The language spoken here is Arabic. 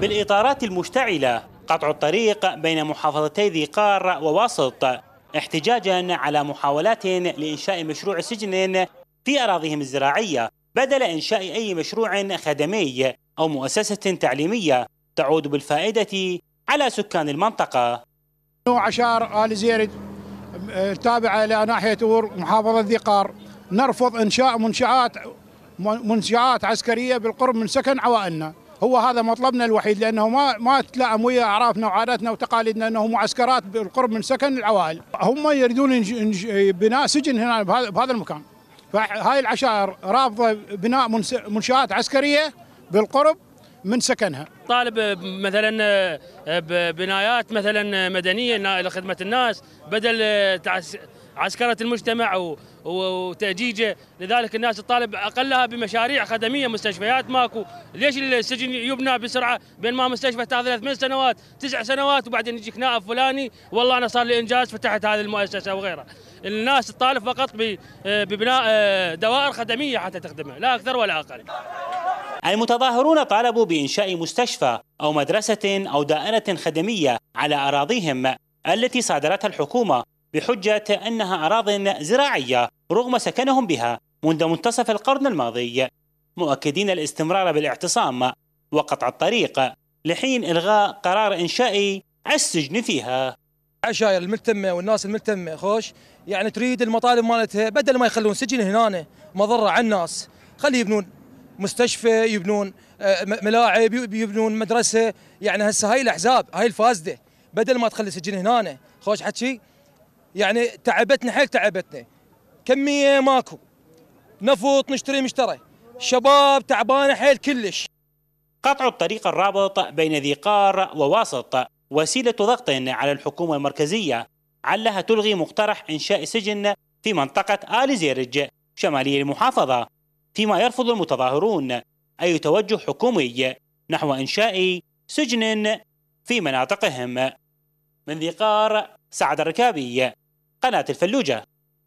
بالإطارات المشتعلة قطع الطريق بين محافظتي ذي قار وواسط احتجاجا على محاولات لإنشاء مشروع سجن في أراضيهم الزراعية بدل إنشاء أي مشروع خدمي أو مؤسسة تعليمية تعود بالفائدة على سكان المنطقة عشار آل زيرد التابعة إلى ناحية أور محافظة ذي قار نرفض إنشاء منشآت منشآت عسكرية بالقرب من سكن عوائلنا هو هذا مطلبنا الوحيد لانه ما ما تلائم ويا اعرافنا وعاداتنا وتقاليدنا انه معسكرات بالقرب من سكن العوائل هم يريدون بناء سجن هنا بهذا المكان فهاي العشائر رافضه بناء منشات عسكريه بالقرب من سكنها طالب مثلا آه، ببنايات مثلا مدنيه لخدمه الناس بدل تعس... عسكرة المجتمع وتأجيجه لذلك الناس تطالب أقلها بمشاريع خدمية مستشفيات ماكو ليش السجن يبنى بسرعة بين ما مستشفى تاخذ ثمان سنوات تسع سنوات وبعدين يجيك نائب فلاني والله أنا صار لي إنجاز فتحت هذه المؤسسة وغيرها الناس تطالب فقط ببناء آه، دوائر خدمية حتى تخدمها لا أكثر ولا أقل المتظاهرون طالبوا بإنشاء مستشفى أو مدرسة أو دائرة خدمية على أراضيهم التي صادرتها الحكومة بحجة أنها أراض زراعية رغم سكنهم بها منذ منتصف القرن الماضي مؤكدين الاستمرار بالاعتصام وقطع الطريق لحين إلغاء قرار إنشائي السجن فيها عشاير الملتمة والناس الملتمة خوش يعني تريد المطالب مالتها بدل ما يخلون سجن هنا مضرة على الناس خلي يبنون مستشفى يبنون آه، ملاعب يبنون مدرسة يعني هسه هاي الأحزاب هاي الفاسدة بدل ما تخلي سجن هنا خوش حكي يعني تعبتنا حيل تعبتنا كميه ماكو نفط نشتري مشتري شباب تعبانه حيل كلش قطع الطريق الرابط بين ذي قار وواسط وسيله ضغط على الحكومه المركزيه علها تلغي مقترح انشاء سجن في منطقه ال زيرج شمالي المحافظه فيما يرفض المتظاهرون اي توجه حكومي نحو انشاء سجن في مناطقهم من ذي قار سعد الركابي قناة الفلوجة